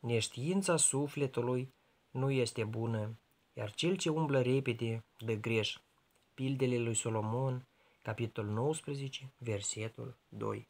Neștiința sufletului nu este bună, iar cel ce umblă repede dă greș. Pildele lui Solomon, capitolul 19, versetul 2.